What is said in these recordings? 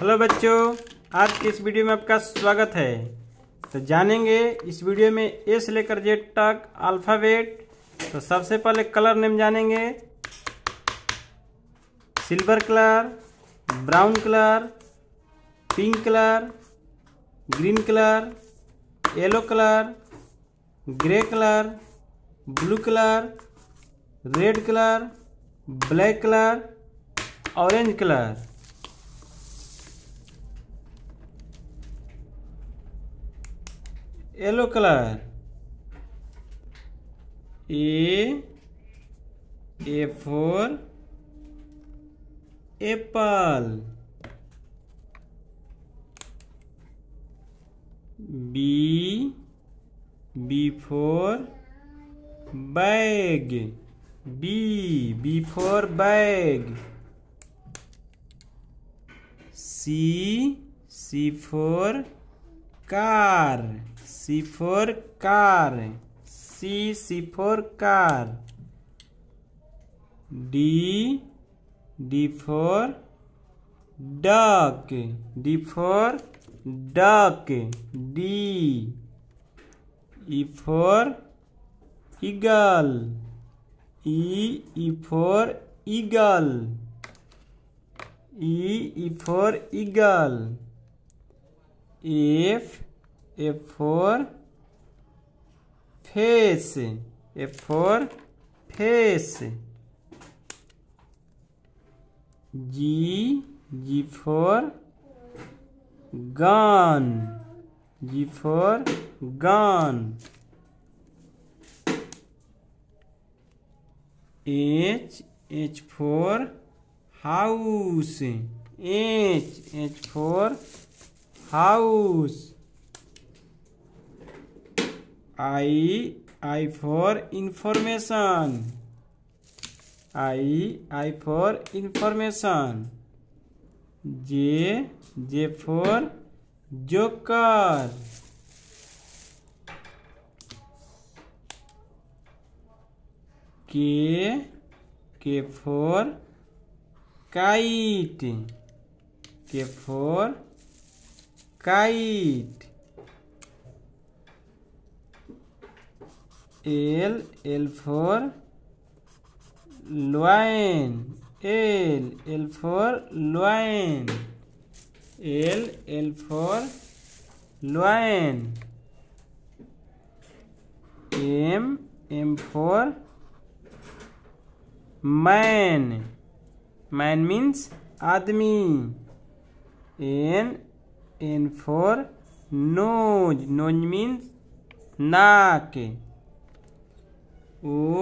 Hello बच्चों आज के इस वीडियो में आपका स्वागत है तो जानेंगे इस वीडियो में ए से लेकर जेड तक अल्फ़ाबेट तो सबसे पहले कलर नेम जानेंगे silver colour brown colour pink colour green colour yellow colour grey colour blue colour red colour black colour orange colour yellow colour A A for apple B B for bag B B for bag C C for car C for car. C, C for car. D, D for duck. D for duck. D. E for eagle. E, E for eagle. E, E for eagle. F, a for face. A for face. G, G for gun. G for gun. H, H for house. H, H for house. I I for information. I I for information. J J for joker. K K for kite. K for kite. L L for lion L L for lion L L for lion M M for man man means आदमी N N for nose nose means नाक O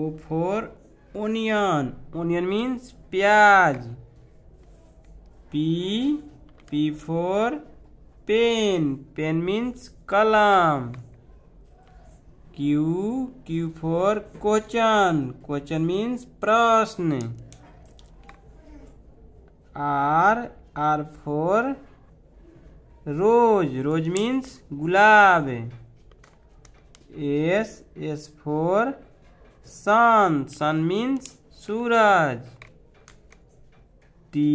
O for onion onion means प्याज P P for pen pen means कलम Q Q for question question means प्रश्न R R for rose rose means गुलाब S S for sun sun means सूरज T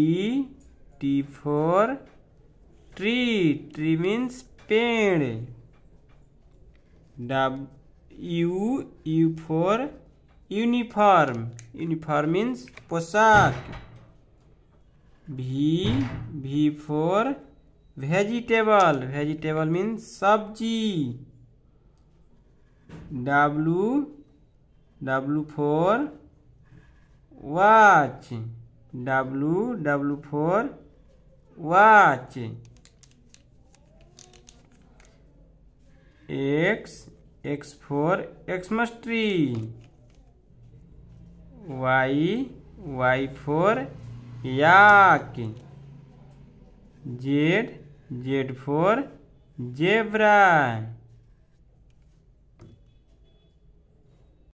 T for tree tree means पेड़ डब U U for uniform uniform means पोशाक V V for vegetable vegetable means सब्जी W W for watch W W for watch X X for Xmas tree Y Y for yak Z Z for zebra